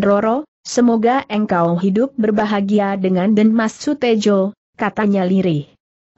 Roro, semoga engkau hidup berbahagia dengan Denmas Sutejo, katanya lirih.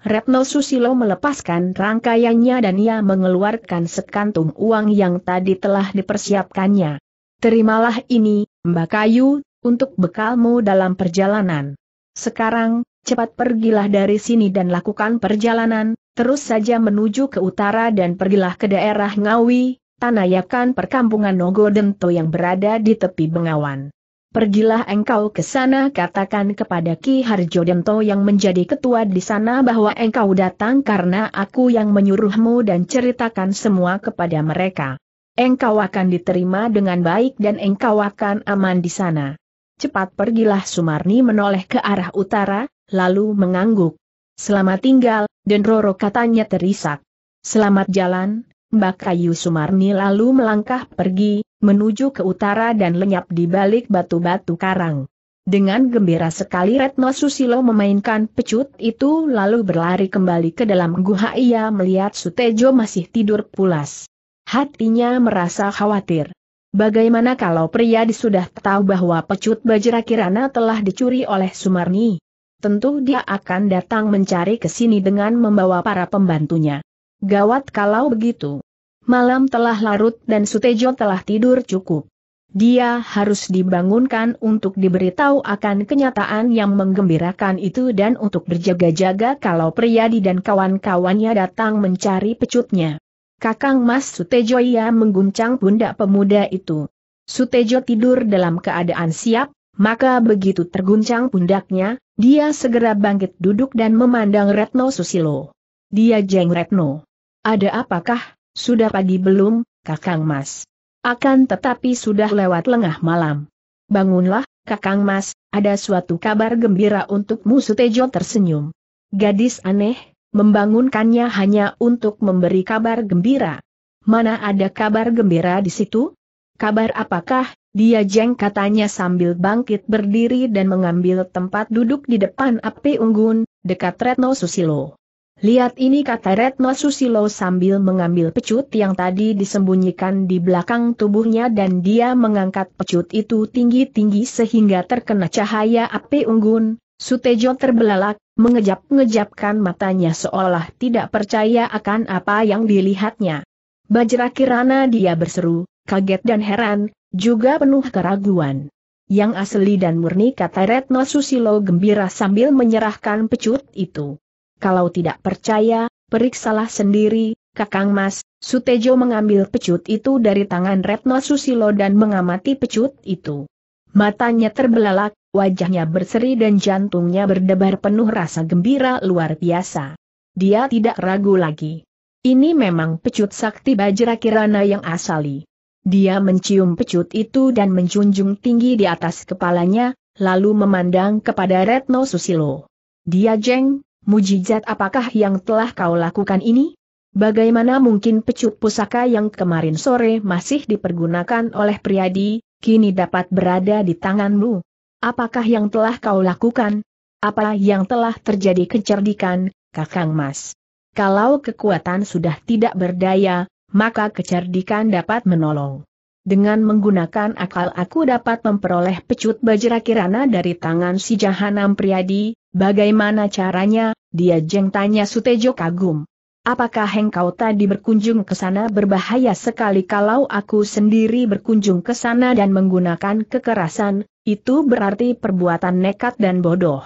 Retno Susilo melepaskan rangkaiannya dan ia mengeluarkan sekantung uang yang tadi telah dipersiapkannya. Terimalah ini, Mbak Kayu, untuk bekalmu dalam perjalanan. Sekarang, cepat pergilah dari sini dan lakukan perjalanan, terus saja menuju ke utara dan pergilah ke daerah Ngawi, tanayakan perkampungan Nogodento yang berada di tepi Bengawan. Pergilah engkau ke sana katakan kepada Ki Harjo Dento yang menjadi ketua di sana bahwa engkau datang karena aku yang menyuruhmu dan ceritakan semua kepada mereka. Engkau akan diterima dengan baik dan engkau akan aman di sana. Cepat pergilah Sumarni menoleh ke arah utara, lalu mengangguk. Selamat tinggal, dan Roro katanya terisak. Selamat jalan, Mbak Kayu Sumarni lalu melangkah pergi, menuju ke utara dan lenyap di balik batu-batu karang. Dengan gembira sekali Retno Susilo memainkan pecut itu lalu berlari kembali ke dalam guha ia melihat Sutejo masih tidur pulas. Hatinya merasa khawatir. Bagaimana kalau pria sudah tahu bahwa pecut Bajra Kirana telah dicuri oleh Sumarni? Tentu dia akan datang mencari ke sini dengan membawa para pembantunya. Gawat kalau begitu. Malam telah larut dan Sutejo telah tidur cukup. Dia harus dibangunkan untuk diberitahu akan kenyataan yang menggembirakan itu dan untuk berjaga-jaga kalau Priyadi dan kawan-kawannya datang mencari pecutnya. Kakang Mas Sutejo ia mengguncang pundak pemuda itu. Sutejo tidur dalam keadaan siap, maka begitu terguncang pundaknya, dia segera bangkit duduk dan memandang Retno Susilo. Dia Jeng Retno. Ada apakah, sudah pagi belum, Kakang Mas? Akan tetapi sudah lewat lengah malam. Bangunlah, Kakang Mas, ada suatu kabar gembira untukmu Sutejo tersenyum. Gadis aneh, membangunkannya hanya untuk memberi kabar gembira. Mana ada kabar gembira di situ? Kabar apakah, dia jeng katanya sambil bangkit berdiri dan mengambil tempat duduk di depan api unggun, dekat Retno Susilo. Lihat ini kata Retno Susilo sambil mengambil pecut yang tadi disembunyikan di belakang tubuhnya dan dia mengangkat pecut itu tinggi-tinggi sehingga terkena cahaya api unggun. Sutejo terbelalak, mengejap-ngejapkan matanya seolah tidak percaya akan apa yang dilihatnya. Bajra kirana dia berseru, kaget dan heran, juga penuh keraguan yang asli dan murni kata Retno Susilo gembira sambil menyerahkan pecut itu. Kalau tidak percaya, periksalah sendiri, Kakang Mas, Sutejo mengambil pecut itu dari tangan Retno Susilo dan mengamati pecut itu. Matanya terbelalak, wajahnya berseri dan jantungnya berdebar penuh rasa gembira luar biasa. Dia tidak ragu lagi. Ini memang pecut sakti Bajra Kirana yang asali. Dia mencium pecut itu dan menjunjung tinggi di atas kepalanya, lalu memandang kepada Retno Susilo. Dia jeng, mujizat apakah yang telah kau lakukan ini? Bagaimana mungkin pecut pusaka yang kemarin sore masih dipergunakan oleh Priadi, kini dapat berada di tanganmu? Apakah yang telah kau lakukan? Apa yang telah terjadi kecerdikan, Kakang Mas? Kalau kekuatan sudah tidak berdaya, maka kecerdikan dapat menolong. Dengan menggunakan akal aku dapat memperoleh pecut bajra kirana dari tangan si Jahanam Priadi, Bagaimana caranya, dia jeng tanya Sutejo kagum. Apakah engkau tadi berkunjung ke sana berbahaya sekali kalau aku sendiri berkunjung ke sana dan menggunakan kekerasan, itu berarti perbuatan nekat dan bodoh.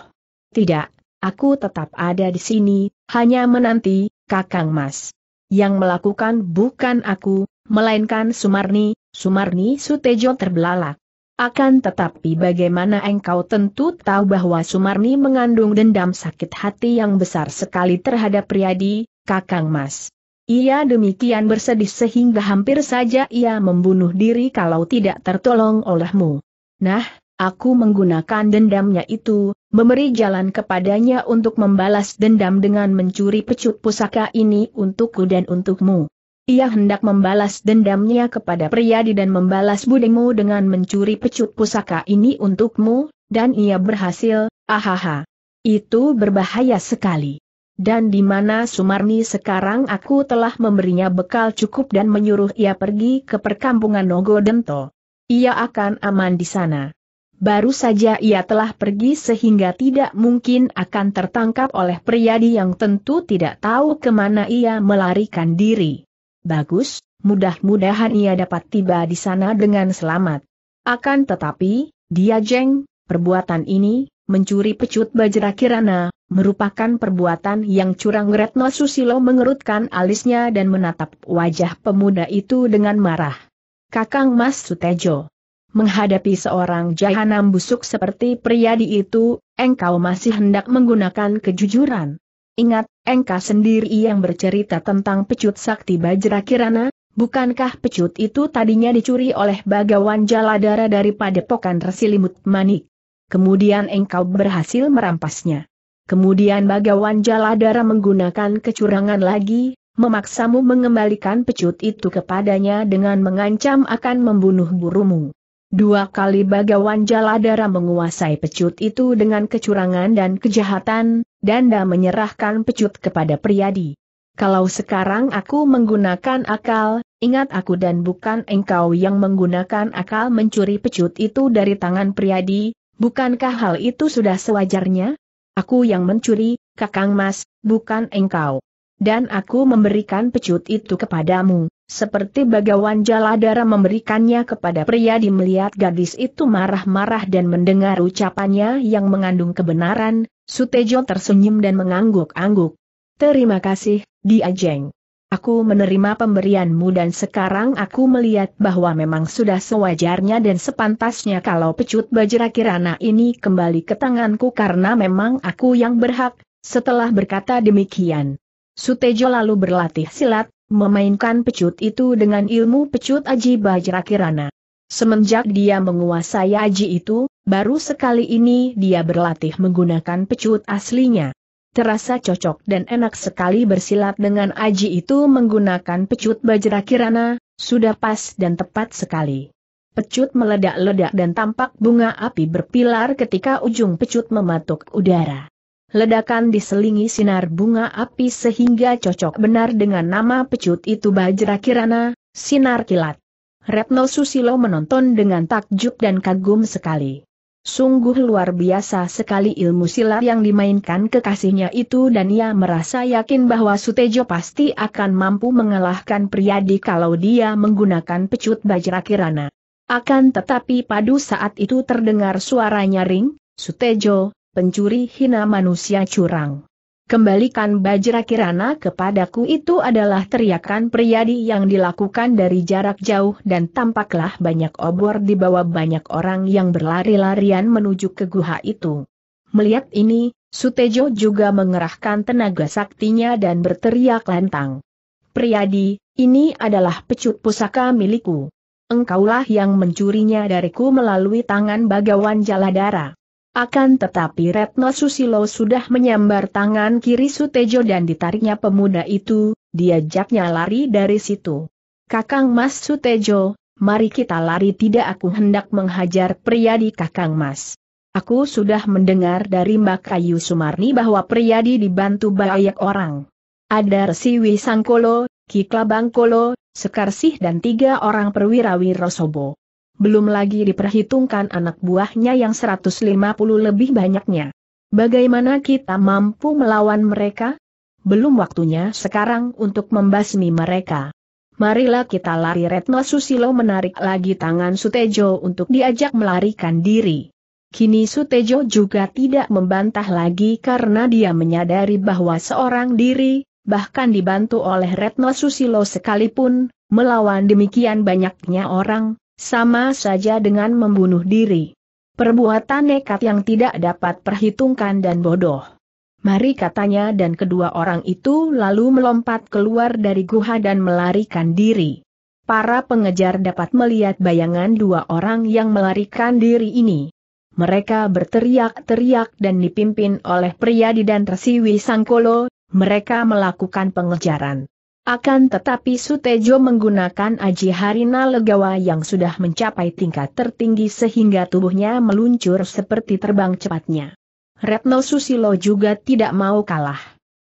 Tidak, aku tetap ada di sini, hanya menanti, Kakang Mas. Yang melakukan bukan aku, melainkan Sumarni, Sumarni Sutejo terbelalak. Akan tetapi bagaimana engkau tentu tahu bahwa Sumarni mengandung dendam sakit hati yang besar sekali terhadap Priadi, Kakang Mas. Ia demikian bersedih sehingga hampir saja ia membunuh diri kalau tidak tertolong olehmu. Nah, aku menggunakan dendamnya itu, memberi jalan kepadanya untuk membalas dendam dengan mencuri pecut pusaka ini untukku dan untukmu. Ia hendak membalas dendamnya kepada Priyadi dan membalas budimu dengan mencuri pecut pusaka ini untukmu, dan ia berhasil, ahaha. Itu berbahaya sekali. Dan di mana Sumarni sekarang aku telah memberinya bekal cukup dan menyuruh ia pergi ke perkampungan Nogodento. Ia akan aman di sana. Baru saja ia telah pergi sehingga tidak mungkin akan tertangkap oleh Priyadi yang tentu tidak tahu kemana ia melarikan diri. Bagus, mudah-mudahan ia dapat tiba di sana dengan selamat. Akan tetapi, dia jeng, perbuatan ini, mencuri pecut bajra kirana, merupakan perbuatan yang curang Retno Susilo mengerutkan alisnya dan menatap wajah pemuda itu dengan marah. Kakang Mas Sutejo. Menghadapi seorang jahanam busuk seperti pria di itu, engkau masih hendak menggunakan kejujuran. Ingat, engkau sendiri yang bercerita tentang pecut sakti Bajra Kirana, bukankah pecut itu tadinya dicuri oleh bagawan jaladara dari padepokan resilimut manik? Kemudian engkau berhasil merampasnya. Kemudian bagawan jaladara menggunakan kecurangan lagi, memaksamu mengembalikan pecut itu kepadanya dengan mengancam akan membunuh burumu. Dua kali bagawan jaladara menguasai pecut itu dengan kecurangan dan kejahatan, Danda menyerahkan pecut kepada priadi. Kalau sekarang aku menggunakan akal, ingat aku dan bukan engkau yang menggunakan akal mencuri pecut itu dari tangan priadi, bukankah hal itu sudah sewajarnya? Aku yang mencuri, Kakang Mas, bukan engkau. Dan aku memberikan pecut itu kepadamu, seperti bagawan Jaladara memberikannya kepada Priyadi melihat gadis itu marah-marah dan mendengar ucapannya yang mengandung kebenaran, Sutejo tersenyum dan mengangguk-angguk. Terima kasih, diajeng. Aku menerima pemberianmu dan sekarang aku melihat bahwa memang sudah sewajarnya dan sepantasnya kalau pecut bajra kirana ini kembali ke tanganku karena memang aku yang berhak, setelah berkata demikian. Sutejo lalu berlatih silat, memainkan pecut itu dengan ilmu pecut aji bajra kirana. Semenjak dia menguasai aji itu, baru sekali ini dia berlatih menggunakan pecut aslinya. Terasa cocok dan enak sekali bersilat dengan aji itu menggunakan pecut bajra kirana, sudah pas dan tepat sekali. Pecut meledak-ledak dan tampak bunga api berpilar ketika ujung pecut mematuk udara. Ledakan diselingi sinar bunga api sehingga cocok benar dengan nama pecut itu Bajra Kirana, sinar kilat. Retno Susilo menonton dengan takjub dan kagum sekali. Sungguh luar biasa sekali ilmu silat yang dimainkan kekasihnya itu dan ia merasa yakin bahwa Sutejo pasti akan mampu mengalahkan Priadi kalau dia menggunakan pecut Bajra Kirana. Akan tetapi padu saat itu terdengar suara nyaring, Sutejo, pencuri hina manusia curang. Kembalikan Bajra Kirana kepadaku itu adalah teriakan priadi yang dilakukan dari jarak jauh dan tampaklah banyak obor di bawah banyak orang yang berlari-larian menuju ke guha itu. Melihat ini, Sutejo juga mengerahkan tenaga saktinya dan berteriak lantang. Priadi, ini adalah pecut pusaka milikku. Engkaulah yang mencurinya dariku melalui tangan bagawan Jaladara. Akan tetapi Retno Susilo sudah menyambar tangan kiri Sutejo dan ditariknya pemuda itu, diajaknya lari dari situ. Kakang Mas Sutejo, mari kita lari tidak aku hendak menghajar Priyadi Kakang Mas. Aku sudah mendengar dari Mbak Kayu Sumarni bahwa Priyadi dibantu banyak orang. Ada Resi Wisangkolo, Ki Klabangkolo, Sekarsih dan tiga orang perwira Wirosobo belum lagi diperhitungkan anak buahnya yang 150 lebih banyaknya. Bagaimana kita mampu melawan mereka? Belum waktunya sekarang untuk membasmi mereka. Marilah kita lari Retno Susilo menarik lagi tangan Sutejo untuk diajak melarikan diri. Kini Sutejo juga tidak membantah lagi karena dia menyadari bahwa seorang diri, bahkan dibantu oleh Retno Susilo sekalipun, melawan demikian banyaknya orang, sama saja dengan membunuh diri. Perbuatan nekat yang tidak dapat perhitungkan dan bodoh. Mari katanya dan kedua orang itu lalu melompat keluar dari guha dan melarikan diri. Para pengejar dapat melihat bayangan dua orang yang melarikan diri ini. Mereka berteriak-teriak dan dipimpin oleh Priyadi dan Resiwi Sangkolo, mereka melakukan pengejaran. Akan tetapi Sutejo menggunakan Aji Harina Legawa yang sudah mencapai tingkat tertinggi sehingga tubuhnya meluncur seperti terbang cepatnya. Retno Susilo juga tidak mau kalah.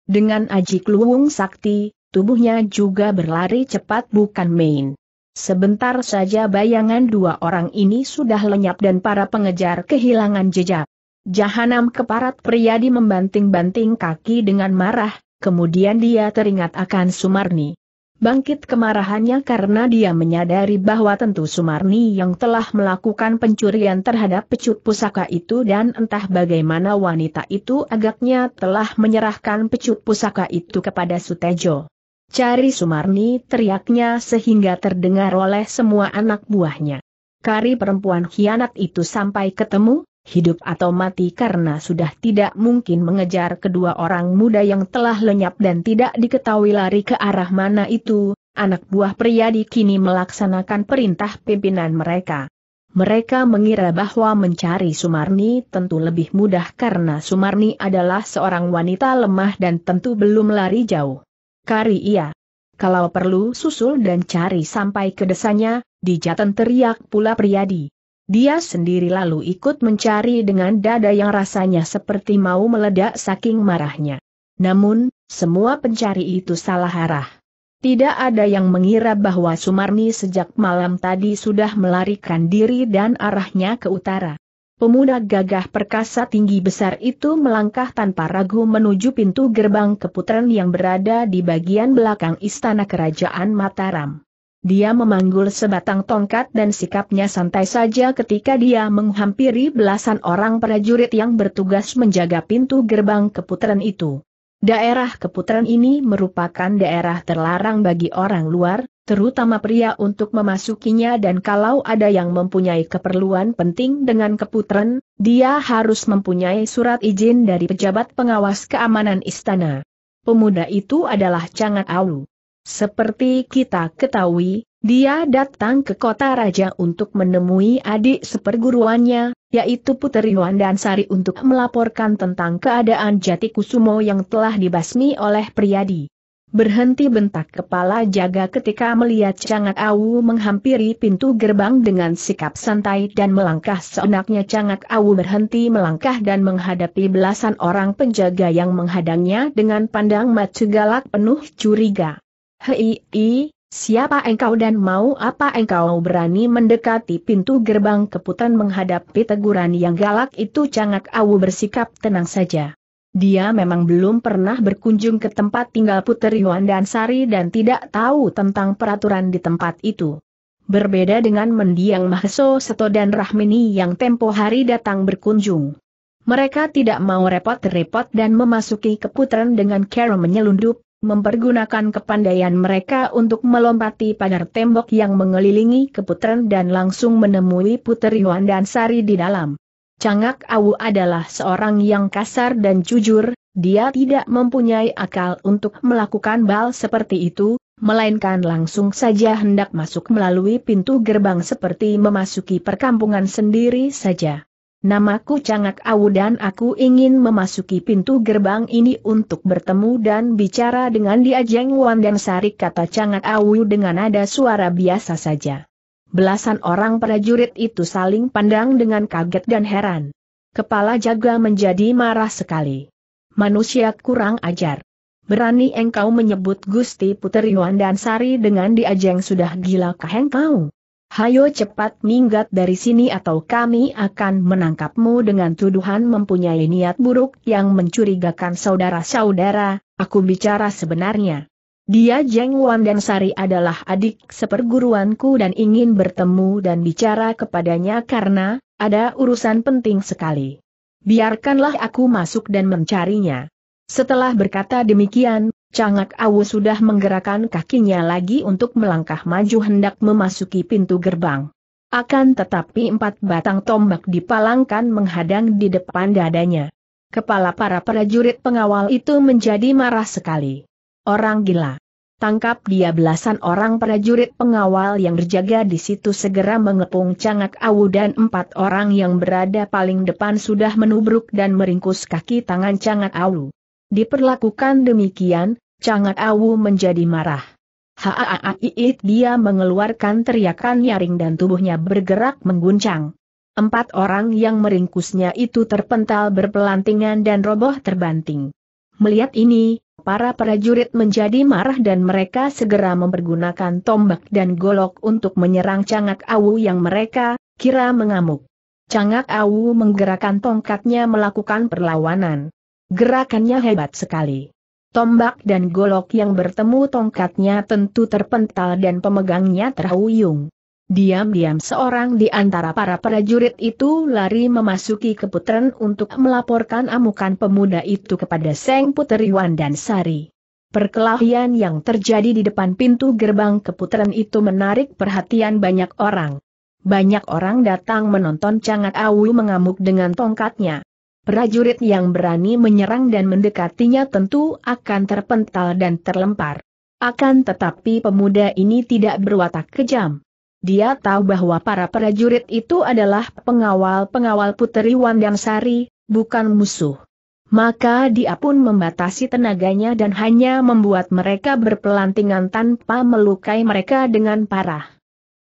Dengan Aji Kluwung Sakti, tubuhnya juga berlari cepat bukan main. Sebentar saja bayangan dua orang ini sudah lenyap dan para pengejar kehilangan jejak. Jahanam keparat Priyadi membanting-banting kaki dengan marah, kemudian dia teringat akan Sumarni. Bangkit kemarahannya karena dia menyadari bahwa tentu Sumarni yang telah melakukan pencurian terhadap pecut pusaka itu dan entah bagaimana wanita itu agaknya telah menyerahkan pecut pusaka itu kepada Sutejo. Cari Sumarni teriaknya sehingga terdengar oleh semua anak buahnya. Kari perempuan khianat itu sampai ketemu, hidup atau mati karena sudah tidak mungkin mengejar kedua orang muda yang telah lenyap dan tidak diketahui lari ke arah mana itu, anak buah pria di kini melaksanakan perintah pimpinan mereka. Mereka mengira bahwa mencari Sumarni tentu lebih mudah karena Sumarni adalah seorang wanita lemah dan tentu belum lari jauh. Kari ia. Kalau perlu susul dan cari sampai ke desanya, di jatan teriak pula Priyadi. Dia sendiri lalu ikut mencari dengan dada yang rasanya seperti mau meledak saking marahnya. Namun, semua pencari itu salah arah. Tidak ada yang mengira bahwa Sumarni sejak malam tadi sudah melarikan diri dan arahnya ke utara. Pemuda gagah perkasa tinggi besar itu melangkah tanpa ragu menuju pintu gerbang keputaran yang berada di bagian belakang istana kerajaan Mataram. Dia memanggul sebatang tongkat dan sikapnya santai saja ketika dia menghampiri belasan orang prajurit yang bertugas menjaga pintu gerbang keputaran itu. Daerah keputaran ini merupakan daerah terlarang bagi orang luar, terutama pria untuk memasukinya dan kalau ada yang mempunyai keperluan penting dengan keputaran, dia harus mempunyai surat izin dari pejabat pengawas keamanan istana. Pemuda itu adalah Changat Au. Seperti kita ketahui, dia datang ke kota raja untuk menemui adik seperguruannya, yaitu Puteri Wan dan Sari untuk melaporkan tentang keadaan jati kusumo yang telah dibasmi oleh Priyadi. Berhenti bentak kepala jaga ketika melihat Cangak Awu menghampiri pintu gerbang dengan sikap santai dan melangkah seenaknya Cangak Awu berhenti melangkah dan menghadapi belasan orang penjaga yang menghadangnya dengan pandang mata galak penuh curiga. Hei, siapa engkau dan mau apa engkau berani mendekati pintu gerbang keputan menghadapi teguran yang galak itu cangak awu bersikap tenang saja. Dia memang belum pernah berkunjung ke tempat tinggal Puteri Wandan Sari dan tidak tahu tentang peraturan di tempat itu. Berbeda dengan mendiang Mahso Seto dan Rahmini yang tempo hari datang berkunjung. Mereka tidak mau repot-repot dan memasuki keputaran dengan cara menyelundup, mempergunakan kepandaian mereka untuk melompati pagar tembok yang mengelilingi keputaran dan langsung menemui Puteri Yuan dan Sari di dalam. Cangak Awu adalah seorang yang kasar dan jujur, dia tidak mempunyai akal untuk melakukan bal seperti itu, melainkan langsung saja hendak masuk melalui pintu gerbang seperti memasuki perkampungan sendiri saja. Namaku Cangak Awu dan aku ingin memasuki pintu gerbang ini untuk bertemu dan bicara dengan dia Jeng Wan dan Sari kata Cangak Awu dengan nada suara biasa saja. Belasan orang prajurit itu saling pandang dengan kaget dan heran. Kepala jaga menjadi marah sekali. Manusia kurang ajar. Berani engkau menyebut Gusti Puteri Wan dan Sari dengan dia Jeng sudah gila kah engkau? Hayo cepat minggat dari sini atau kami akan menangkapmu dengan tuduhan mempunyai niat buruk yang mencurigakan saudara-saudara, aku bicara sebenarnya. Dia Jeng Wan dan Sari adalah adik seperguruanku dan ingin bertemu dan bicara kepadanya karena, ada urusan penting sekali. Biarkanlah aku masuk dan mencarinya. Setelah berkata demikian, Cangak Awu sudah menggerakkan kakinya lagi untuk melangkah maju hendak memasuki pintu gerbang. Akan tetapi empat batang tombak dipalangkan menghadang di depan dadanya. Kepala para prajurit pengawal itu menjadi marah sekali. Orang gila. Tangkap dia belasan orang prajurit pengawal yang berjaga di situ segera mengepung cangak awu dan empat orang yang berada paling depan sudah menubruk dan meringkus kaki tangan cangak awu. Diperlakukan demikian, Cangat Awu menjadi marah. iit dia mengeluarkan teriakan nyaring dan tubuhnya bergerak mengguncang. Empat orang yang meringkusnya itu terpental berpelantingan dan roboh terbanting. Melihat ini, para prajurit menjadi marah dan mereka segera mempergunakan tombak dan golok untuk menyerang Cangak Awu yang mereka kira mengamuk. Cangak Awu menggerakkan tongkatnya melakukan perlawanan. Gerakannya hebat sekali. Tombak dan golok yang bertemu tongkatnya tentu terpental dan pemegangnya terhuyung. Diam-diam seorang di antara para prajurit itu lari memasuki keputren untuk melaporkan amukan pemuda itu kepada Seng Puteri dan Sari. Perkelahian yang terjadi di depan pintu gerbang keputren itu menarik perhatian banyak orang. Banyak orang datang menonton Cangat Awu mengamuk dengan tongkatnya prajurit yang berani menyerang dan mendekatinya tentu akan terpental dan terlempar. Akan tetapi pemuda ini tidak berwatak kejam. Dia tahu bahwa para prajurit itu adalah pengawal-pengawal Puteri Wandangsari, Sari, bukan musuh. Maka dia pun membatasi tenaganya dan hanya membuat mereka berpelantingan tanpa melukai mereka dengan parah.